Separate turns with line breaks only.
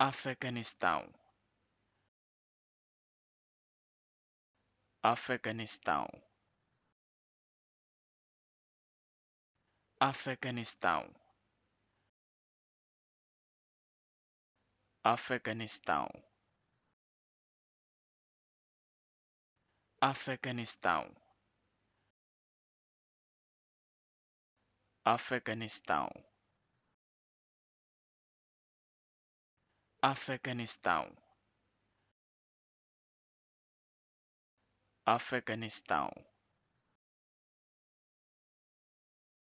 Afeganistão Afeganistão Afeganistão Afeganistão Afeganistão Afeganistão Afeganistão Afeganistão